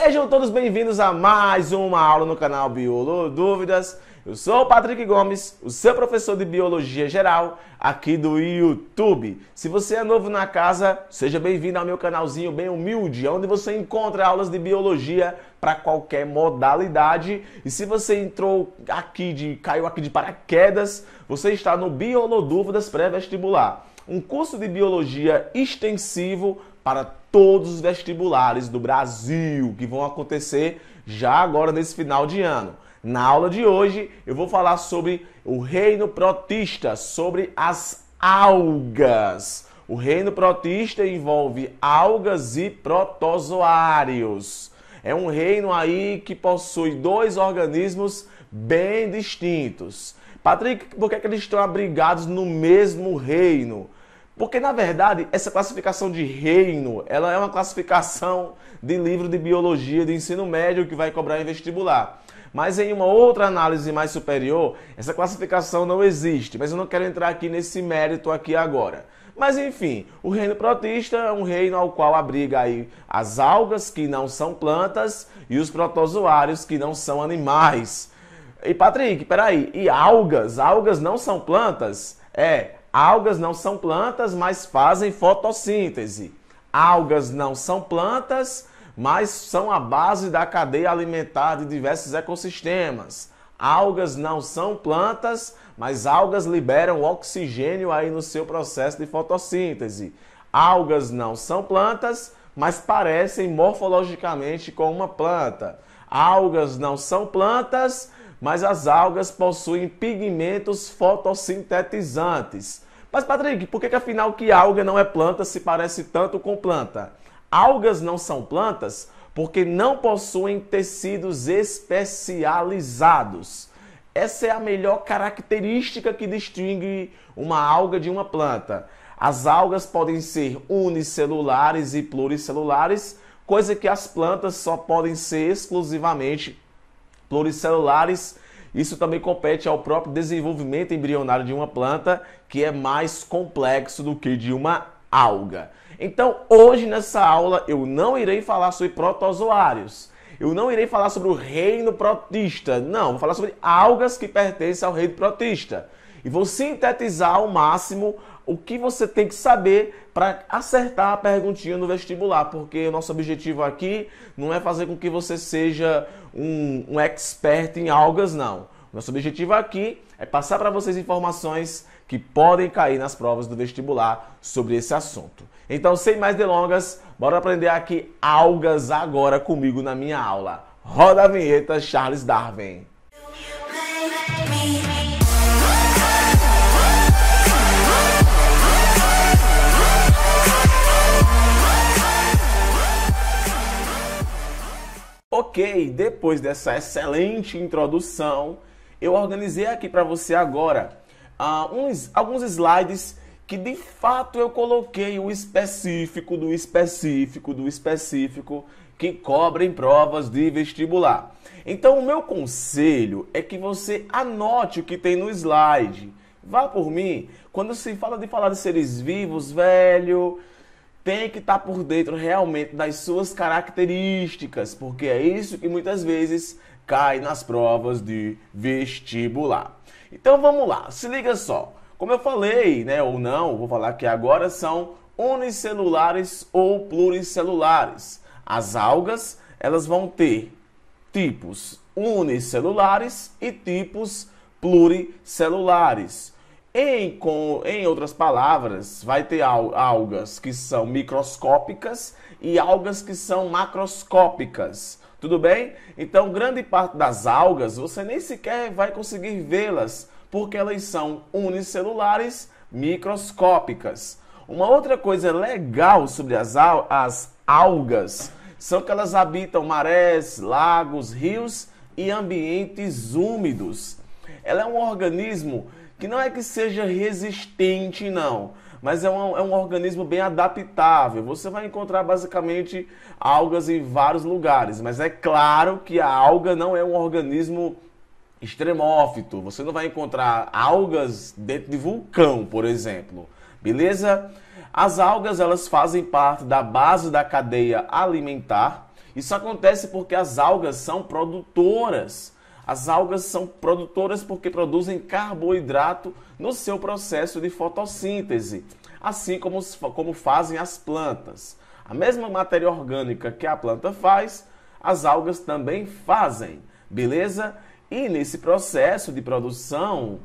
Sejam todos bem-vindos a mais uma aula no canal Biolo Dúvidas. Eu sou o Patrick Gomes, o seu professor de Biologia Geral aqui do YouTube. Se você é novo na casa, seja bem-vindo ao meu canalzinho bem humilde, onde você encontra aulas de biologia para qualquer modalidade. E se você entrou aqui de caiu aqui de paraquedas, você está no Biolodúvidas pré-vestibular um curso de biologia extensivo para todos os vestibulares do Brasil que vão acontecer já agora nesse final de ano. Na aula de hoje eu vou falar sobre o reino protista, sobre as algas. O reino protista envolve algas e protozoários. É um reino aí que possui dois organismos bem distintos. Patrick, por que, é que eles estão abrigados no mesmo reino? Porque, na verdade, essa classificação de reino, ela é uma classificação de livro de biologia de ensino médio que vai cobrar em vestibular. Mas em uma outra análise mais superior, essa classificação não existe, mas eu não quero entrar aqui nesse mérito aqui agora. Mas enfim, o reino protista é um reino ao qual abriga aí as algas que não são plantas e os protozoários que não são animais. E Patrick, peraí, e algas? Algas não são plantas? É, Algas não são plantas, mas fazem fotossíntese. Algas não são plantas, mas são a base da cadeia alimentar de diversos ecossistemas. Algas não são plantas, mas algas liberam oxigênio aí no seu processo de fotossíntese. Algas não são plantas, mas parecem morfologicamente com uma planta. Algas não são plantas, mas as algas possuem pigmentos fotossintetizantes. Mas, Patrick, por que, que afinal que alga não é planta se parece tanto com planta? Algas não são plantas porque não possuem tecidos especializados. Essa é a melhor característica que distingue uma alga de uma planta. As algas podem ser unicelulares e pluricelulares, coisa que as plantas só podem ser exclusivamente pluricelulares isso também compete ao próprio desenvolvimento embrionário de uma planta, que é mais complexo do que de uma alga. Então, hoje nessa aula eu não irei falar sobre protozoários. Eu não irei falar sobre o reino protista. Não, vou falar sobre algas que pertencem ao reino protista. E vou sintetizar ao máximo o que você tem que saber para acertar a perguntinha no vestibular, porque o nosso objetivo aqui não é fazer com que você seja um, um expert em algas, não. Nosso objetivo aqui é passar para vocês informações que podem cair nas provas do vestibular sobre esse assunto. Então, sem mais delongas, bora aprender aqui algas agora comigo na minha aula. Roda a vinheta, Charles Darwin. Ok, depois dessa excelente introdução, eu organizei aqui para você agora uh, uns, alguns slides que de fato eu coloquei o específico do específico do específico que cobrem provas de vestibular. Então, o meu conselho é que você anote o que tem no slide. Vá por mim. Quando se fala de falar de seres vivos, velho, tem que estar tá por dentro realmente das suas características, porque é isso que muitas vezes cai nas provas de vestibular. Então vamos lá, se liga só. Como eu falei, né, ou não, vou falar que agora são unicelulares ou pluricelulares. As algas, elas vão ter tipos unicelulares e tipos pluricelulares. Em, com, em outras palavras, vai ter algas que são microscópicas e algas que são macroscópicas. Tudo bem? Então, grande parte das algas você nem sequer vai conseguir vê-las, porque elas são unicelulares microscópicas. Uma outra coisa legal sobre as, al as algas são que elas habitam marés, lagos, rios e ambientes úmidos. Ela é um organismo que não é que seja resistente, não, mas é um, é um organismo bem adaptável. Você vai encontrar basicamente algas em vários lugares, mas é claro que a alga não é um organismo extremófito. Você não vai encontrar algas dentro de vulcão, por exemplo. Beleza? As algas elas fazem parte da base da cadeia alimentar. Isso acontece porque as algas são produtoras as algas são produtoras porque produzem carboidrato no seu processo de fotossíntese, assim como, como fazem as plantas. A mesma matéria orgânica que a planta faz, as algas também fazem, beleza? E nesse processo de produção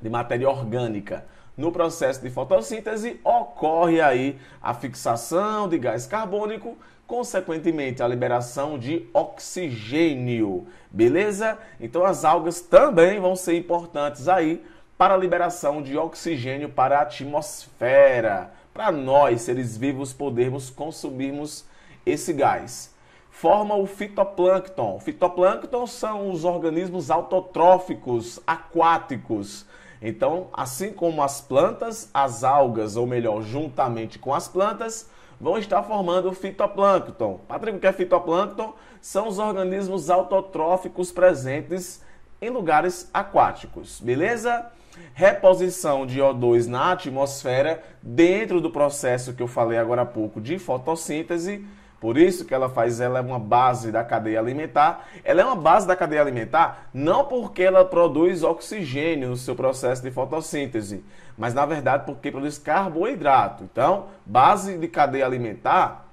de matéria orgânica, no processo de fotossíntese, ocorre aí a fixação de gás carbônico consequentemente a liberação de oxigênio, beleza? Então as algas também vão ser importantes aí para a liberação de oxigênio para a atmosfera, para nós, seres vivos, podermos consumirmos esse gás. Forma o fitoplâncton. fitoplâncton são os organismos autotróficos aquáticos. Então, assim como as plantas, as algas, ou melhor, juntamente com as plantas, vão estar formando fitoplâncton. Patrick, o que é fitoplâncton? São os organismos autotróficos presentes em lugares aquáticos, beleza? Reposição de O2 na atmosfera dentro do processo que eu falei agora há pouco de fotossíntese. Por isso que ela faz, ela é uma base da cadeia alimentar. Ela é uma base da cadeia alimentar não porque ela produz oxigênio no seu processo de fotossíntese, mas na verdade porque produz carboidrato. Então, base de cadeia alimentar,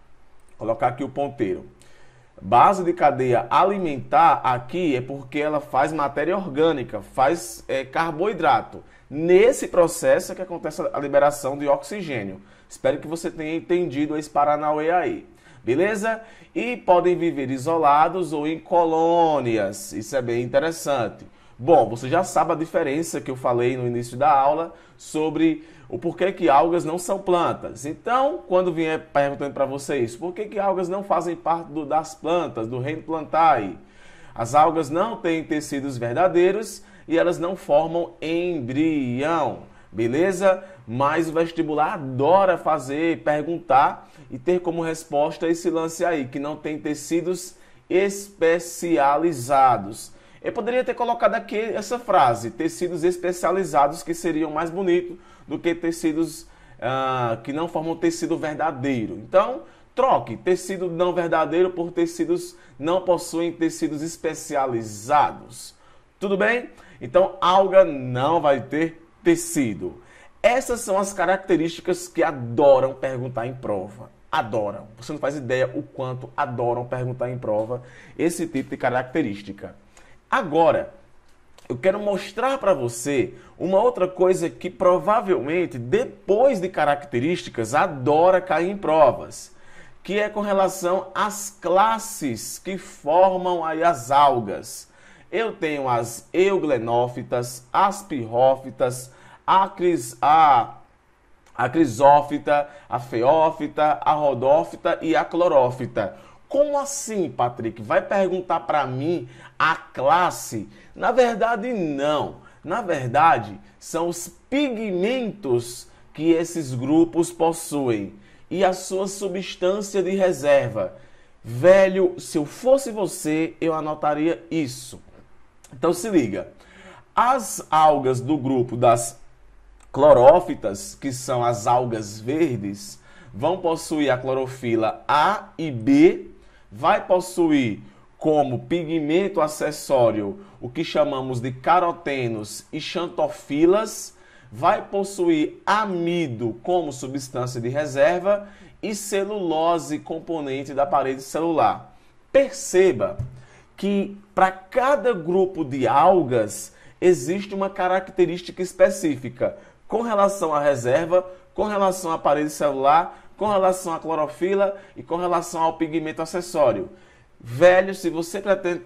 colocar aqui o ponteiro. Base de cadeia alimentar aqui é porque ela faz matéria orgânica, faz é, carboidrato. Nesse processo é que acontece a liberação de oxigênio. Espero que você tenha entendido esse Paranauê aí. Beleza? E podem viver isolados ou em colônias. Isso é bem interessante. Bom, você já sabe a diferença que eu falei no início da aula sobre o porquê que algas não são plantas. Então, quando vier perguntando para vocês por que, que algas não fazem parte do, das plantas, do reino plantae, as algas não têm tecidos verdadeiros e elas não formam embrião. Beleza? Mas o vestibular adora fazer, perguntar e ter como resposta esse lance aí, que não tem tecidos especializados. Eu poderia ter colocado aqui essa frase: tecidos especializados que seriam mais bonitos do que tecidos uh, que não formam tecido verdadeiro. Então, troque tecido não verdadeiro por tecidos não possuem tecidos especializados. Tudo bem? Então, alga não vai ter tecido. Essas são as características que adoram perguntar em prova. Adoram. Você não faz ideia o quanto adoram perguntar em prova esse tipo de característica. Agora, eu quero mostrar para você uma outra coisa que provavelmente, depois de características, adora cair em provas, que é com relação às classes que formam aí as algas. Eu tenho as euglenófitas, as pirrófitas, a, cris, a, a crisófita, a feófita, a rodófita e a clorófita. Como assim, Patrick? Vai perguntar para mim a classe? Na verdade, não. Na verdade, são os pigmentos que esses grupos possuem e a sua substância de reserva. Velho, se eu fosse você, eu anotaria isso. Então se liga. As algas do grupo das clorófitas, que são as algas verdes, vão possuir a clorofila A e B vai possuir como pigmento acessório o que chamamos de carotenos e xantofilas, vai possuir amido como substância de reserva e celulose componente da parede celular. Perceba que para cada grupo de algas existe uma característica específica com relação à reserva, com relação à parede celular, com relação à clorofila e com relação ao pigmento acessório. Velho, se você pretende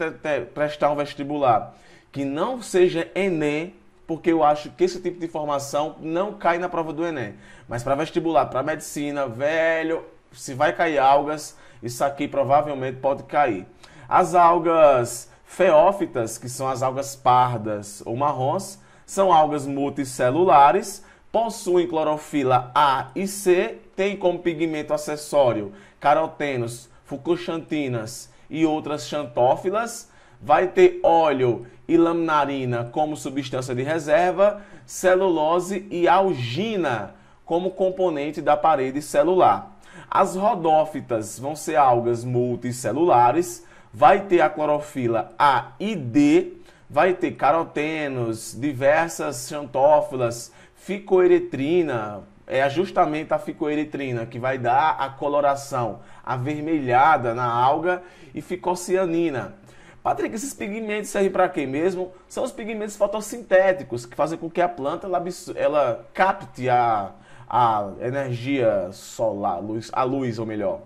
prestar um vestibular que não seja Enem, porque eu acho que esse tipo de informação não cai na prova do Enem. Mas para vestibular, para medicina, velho, se vai cair algas, isso aqui provavelmente pode cair. As algas feófitas, que são as algas pardas ou marrons, são algas multicelulares, possuem clorofila A e C tem como pigmento acessório carotenos, fucoxantinas e outras xantófilas, vai ter óleo e laminarina como substância de reserva, celulose e algina como componente da parede celular. As rodófitas vão ser algas multicelulares, vai ter a clorofila A e D, vai ter carotenos, diversas xantófilas, ficoeretrina, é justamente a ficoeritrina, que vai dar a coloração avermelhada na alga, e ficocianina. Patrick, esses pigmentos servem para quê mesmo? São os pigmentos fotossintéticos, que fazem com que a planta ela, ela capte a, a energia solar, luz, a luz, ou melhor.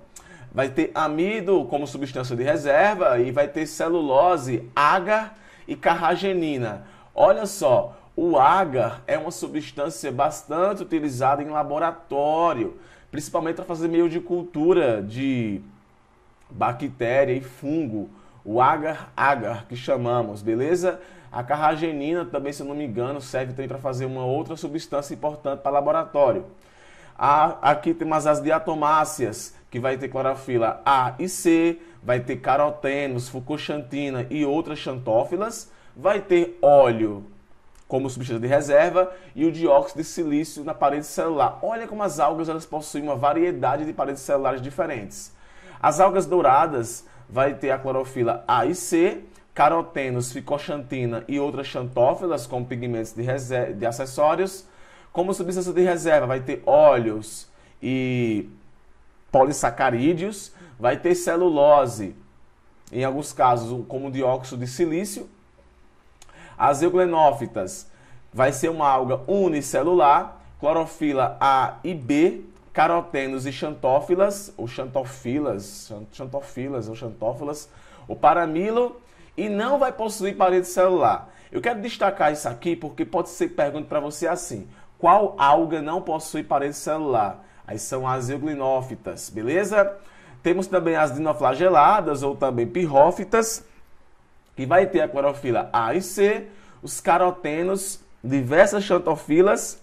Vai ter amido como substância de reserva e vai ter celulose, agar e carragenina. Olha só, o agar é uma substância bastante utilizada em laboratório, principalmente para fazer meio de cultura de bactéria e fungo. O agar-agar que chamamos, beleza? A carragenina também, se eu não me engano, serve também para fazer uma outra substância importante para laboratório. A, aqui temos as diatomáceas, que vai ter clorofila A e C, vai ter carotenos, fucoxantina e outras xantófilas, vai ter óleo como substância de reserva, e o dióxido de silício na parede celular. Olha como as algas elas possuem uma variedade de paredes celulares diferentes. As algas douradas vai ter a clorofila A e C, carotenos, ficoxantina e outras xantófilas como pigmentos de, de acessórios. Como substância de reserva vai ter óleos e polissacarídeos, vai ter celulose, em alguns casos como dióxido de silício as euglenófitas vai ser uma alga unicelular, clorofila A e B, carotenos e xantófilas, ou xantofilas, xantofilas ou xantófilas, o paramilo e não vai possuir parede celular. Eu quero destacar isso aqui porque pode ser pergunta para você assim: qual alga não possui parede celular? Aí são as euglenófitas, beleza? Temos também as dinoflageladas ou também pirrófitas que vai ter a clorofila A e C, os carotenos, diversas xantofilas,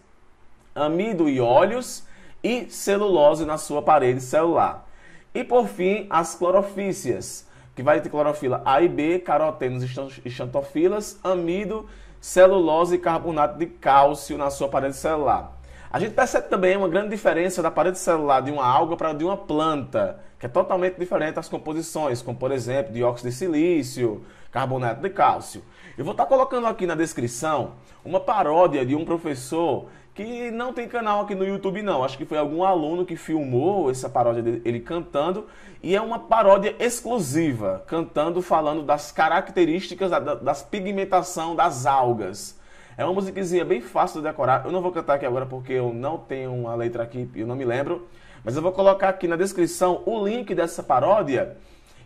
amido e óleos e celulose na sua parede celular. E por fim, as clorofícias, que vai ter clorofila A e B, carotenos e xantofilas, amido, celulose e carbonato de cálcio na sua parede celular. A gente percebe também uma grande diferença da parede celular de uma alga para de uma planta, que é totalmente diferente as composições, como por exemplo dióxido de silício, carbonato de cálcio. Eu vou estar tá colocando aqui na descrição uma paródia de um professor que não tem canal aqui no YouTube não. Acho que foi algum aluno que filmou essa paródia dele cantando e é uma paródia exclusiva, cantando falando das características da, das pigmentação das algas. É uma musiquinha bem fácil de decorar. Eu não vou cantar aqui agora porque eu não tenho uma letra aqui, eu não me lembro, mas eu vou colocar aqui na descrição o link dessa paródia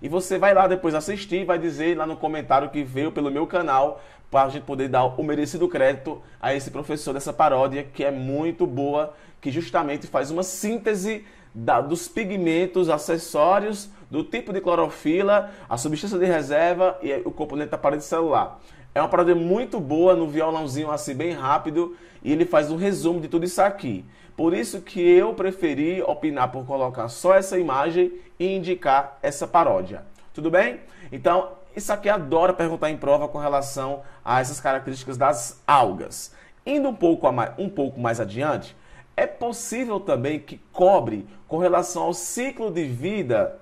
e você vai lá depois assistir, vai dizer lá no comentário que veio pelo meu canal para a gente poder dar o merecido crédito a esse professor dessa paródia que é muito boa, que justamente faz uma síntese da, dos pigmentos, acessórios, do tipo de clorofila, a substância de reserva e o componente da parede celular. É uma paródia muito boa no violãozinho assim bem rápido e ele faz um resumo de tudo isso aqui. Por isso que eu preferi opinar por colocar só essa imagem e indicar essa paródia. Tudo bem? Então, isso aqui adora perguntar em prova com relação a essas características das algas. Indo um pouco, mais, um pouco mais adiante, é possível também que cobre com relação ao ciclo de vida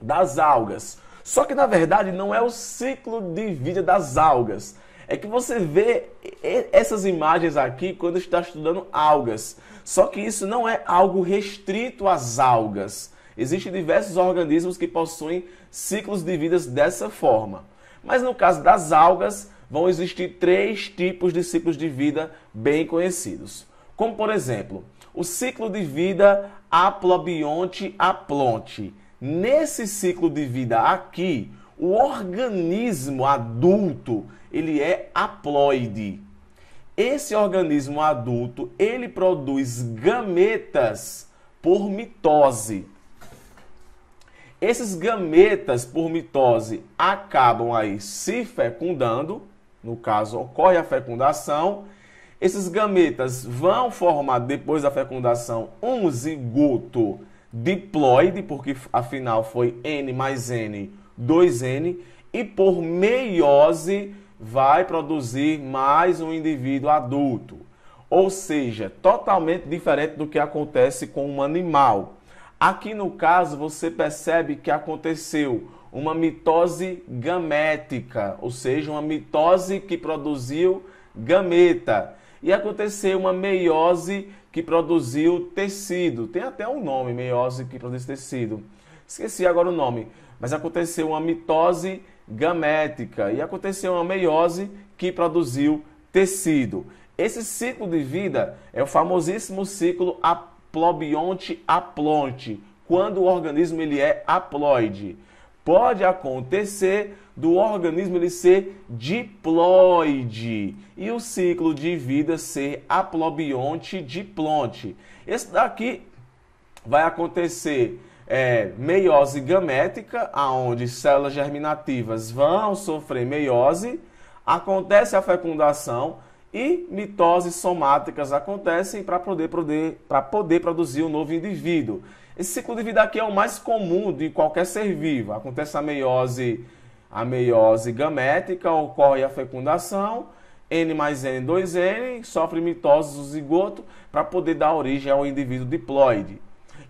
das algas. Só que na verdade não é o ciclo de vida das algas, é que você vê essas imagens aqui quando está estudando algas. Só que isso não é algo restrito às algas. Existem diversos organismos que possuem ciclos de vidas dessa forma. Mas no caso das algas, vão existir três tipos de ciclos de vida bem conhecidos. Como, por exemplo, o ciclo de vida aplobionte-aplonte. Nesse ciclo de vida aqui, o organismo adulto, ele é haploide. Esse organismo adulto, ele produz gametas por mitose. Esses gametas por mitose acabam aí se fecundando, no caso ocorre a fecundação. Esses gametas vão formar depois da fecundação um zigoto diploide, porque afinal foi N mais N 2N e por meiose vai produzir mais um indivíduo adulto. Ou seja, totalmente diferente do que acontece com um animal. Aqui no caso, você percebe que aconteceu uma mitose gamética, ou seja, uma mitose que produziu gameta. E aconteceu uma meiose que produziu tecido. Tem até um nome, meiose que produz tecido. Esqueci agora o nome mas aconteceu uma mitose gamética e aconteceu uma meiose que produziu tecido. Esse ciclo de vida é o famosíssimo ciclo aplobionte-aplonte, quando o organismo ele é haploide. Pode acontecer do organismo ele ser diploide e o ciclo de vida ser aplobionte-diplonte. Esse daqui vai acontecer é meiose gamética, aonde células germinativas vão sofrer meiose, acontece a fecundação e mitoses somáticas acontecem para poder, poder, poder produzir um novo indivíduo. Esse ciclo de vida aqui é o mais comum de qualquer ser vivo. Acontece a meiose, a meiose gamética, ocorre a fecundação, N mais N, 2N, sofre mitose do zigoto para poder dar origem ao indivíduo diploide.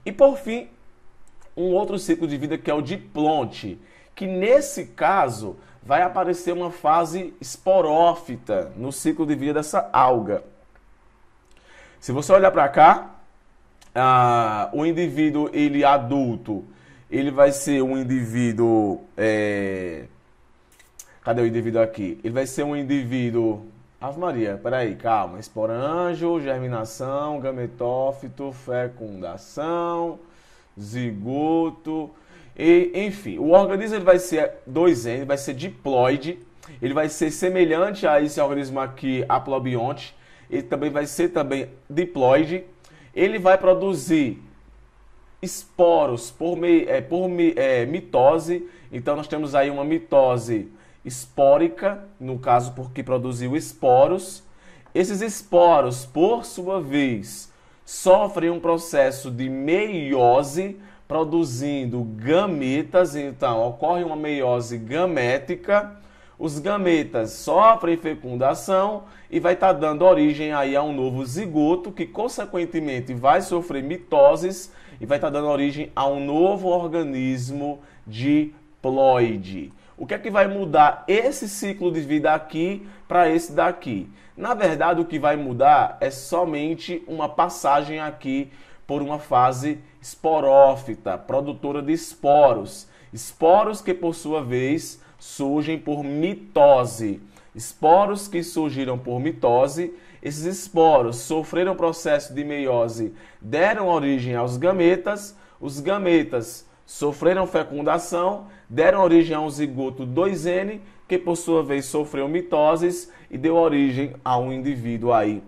E por fim, um outro ciclo de vida que é o de Plonte, que nesse caso vai aparecer uma fase esporófita no ciclo de vida dessa alga. Se você olhar para cá, ah, o indivíduo ele adulto, ele vai ser um indivíduo. É... Cadê o indivíduo aqui? Ele vai ser um indivíduo. Ave Maria, peraí, calma. Esporanjo, germinação, gametófito, fecundação zigoto, e, enfim. O organismo ele vai ser 2N, vai ser diploide, ele vai ser semelhante a esse organismo aqui, aplobionte, ele também vai ser também diploide, ele vai produzir esporos por, me, é, por é, mitose, então nós temos aí uma mitose espórica, no caso porque produziu esporos, esses esporos, por sua vez, sofrem um processo de meiose, produzindo gametas. Então, ocorre uma meiose gamética. Os gametas sofrem fecundação e vai estar tá dando origem aí a um novo zigoto, que consequentemente vai sofrer mitoses e vai estar tá dando origem a um novo organismo diploide. O que é que vai mudar esse ciclo de vida aqui para esse daqui? Na verdade, o que vai mudar é somente uma passagem aqui por uma fase esporófita, produtora de esporos. Esporos que, por sua vez, surgem por mitose. Esporos que surgiram por mitose, esses esporos sofreram processo de meiose, deram origem aos gametas. Os gametas sofreram fecundação, deram origem a um zigoto 2N, que por sua vez sofreu mitoses e deu origem a um indivíduo aí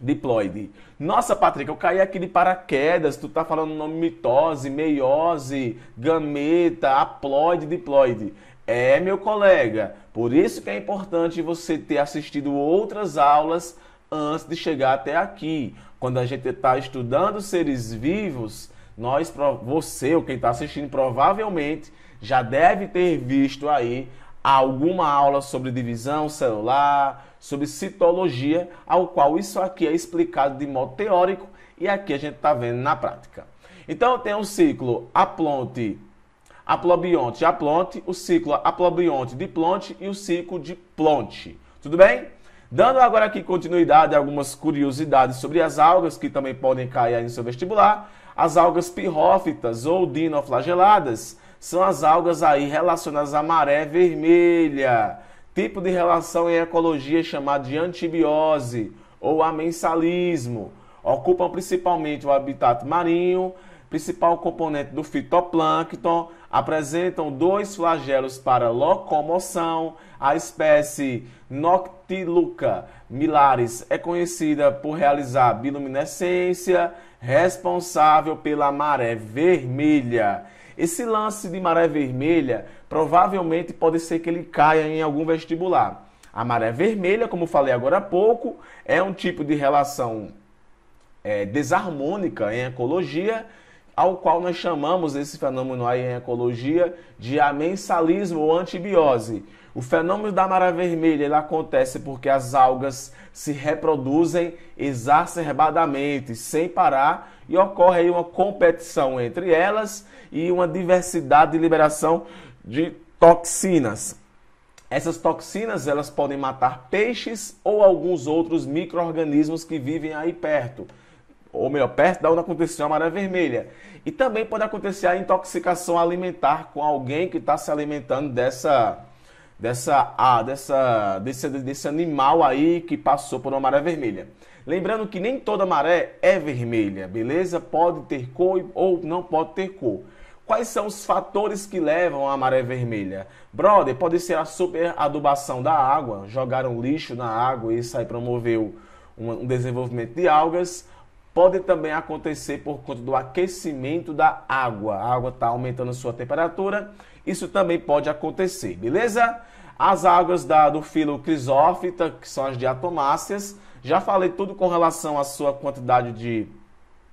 diploide. Nossa, Patrick, eu caí aqui de paraquedas, tu tá falando nome mitose, meiose, gameta, haploide, diploide. É, meu colega, por isso que é importante você ter assistido outras aulas antes de chegar até aqui. Quando a gente está estudando seres vivos, nós, você ou quem está assistindo, provavelmente já deve ter visto aí alguma aula sobre divisão celular, sobre citologia, ao qual isso aqui é explicado de modo teórico e aqui a gente está vendo na prática. Então tem um o ciclo aplonte, aplobionte, aplonte, o ciclo aplobionte, diplonte e o ciclo plonte. Tudo bem? Dando agora aqui continuidade a algumas curiosidades sobre as algas que também podem cair no seu vestibular, as algas pirrófitas ou dinoflageladas são as algas aí relacionadas à maré vermelha, tipo de relação em ecologia chamada de antibiose ou amensalismo. Ocupam principalmente o habitat marinho, principal componente do fitoplâncton apresentam dois flagelos para locomoção. A espécie Noctiluca milaris é conhecida por realizar biluminescência, responsável pela maré vermelha. Esse lance de maré vermelha provavelmente pode ser que ele caia em algum vestibular. A maré vermelha, como falei agora há pouco, é um tipo de relação é, desarmônica em ecologia ao qual nós chamamos esse fenômeno aí em ecologia de amensalismo ou antibiose. O fenômeno da mara vermelha ele acontece porque as algas se reproduzem exacerbadamente, sem parar, e ocorre aí uma competição entre elas e uma diversidade de liberação de toxinas. Essas toxinas elas podem matar peixes ou alguns outros micro-organismos que vivem aí perto ou melhor, perto da onde aconteceu a maré vermelha. E também pode acontecer a intoxicação alimentar com alguém que está se alimentando dessa dessa ah, dessa desse, desse animal aí que passou por uma maré vermelha. Lembrando que nem toda maré é vermelha, beleza? Pode ter cor ou não pode ter cor. Quais são os fatores que levam à maré vermelha? Brother, pode ser a superadubação da água, jogaram lixo na água e isso aí promoveu um desenvolvimento de algas podem também acontecer por conta do aquecimento da água. A água está aumentando sua temperatura, isso também pode acontecer, beleza? As águas da, do filo crisófita, que são as diatomáceas, já falei tudo com relação à sua quantidade de.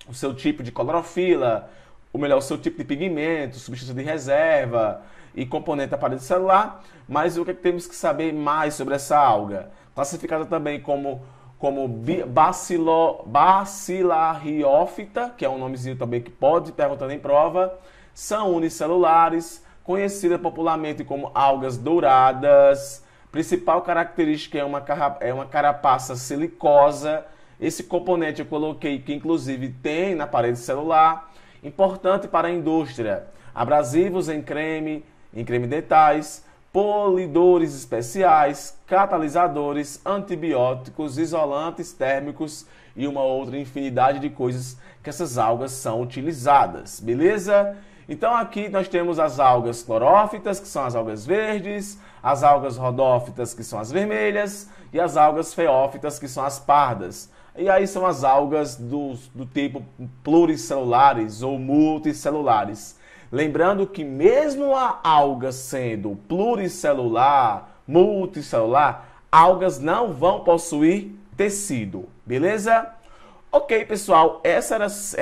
o seu tipo de clorofila, ou melhor, o seu tipo de pigmento, substância de reserva e componente da parede celular. Mas o que, é que temos que saber mais sobre essa alga? Classificada também como como bacilo, bacilariófita, que é um nomezinho também que pode perguntar em prova, são unicelulares, conhecida popularmente como algas douradas. Principal característica é uma, é uma carapaça silicosa. Esse componente eu coloquei que inclusive tem na parede celular. Importante para a indústria. Abrasivos em creme, em creme dentais, polidores especiais, catalisadores, antibióticos, isolantes térmicos e uma outra infinidade de coisas que essas algas são utilizadas, beleza? Então aqui nós temos as algas clorófitas, que são as algas verdes, as algas rodófitas, que são as vermelhas, e as algas feófitas, que são as pardas. E aí são as algas do, do tipo pluricelulares ou multicelulares. Lembrando que mesmo a alga sendo pluricelular, multicelular, algas não vão possuir tecido, beleza? Ok, pessoal, essas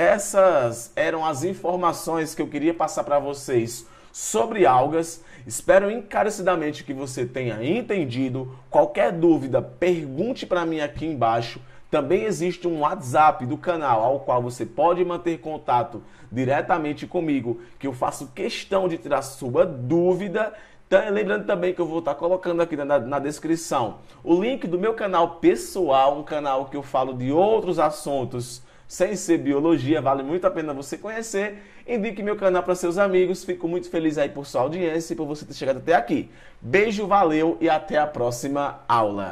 eram as informações que eu queria passar para vocês sobre algas. Espero encarecidamente que você tenha entendido. Qualquer dúvida, pergunte para mim aqui embaixo. Também existe um WhatsApp do canal ao qual você pode manter contato diretamente comigo, que eu faço questão de tirar sua dúvida. Tá, lembrando também que eu vou estar colocando aqui na, na, descrição o link do meu canal pessoal, um canal que eu falo de outros assuntos sem ser biologia, vale muito a pena você conhecer. Indique meu canal para seus amigos, fico muito feliz aí por sua audiência e por você ter chegado até aqui. Beijo, valeu e até a próxima aula.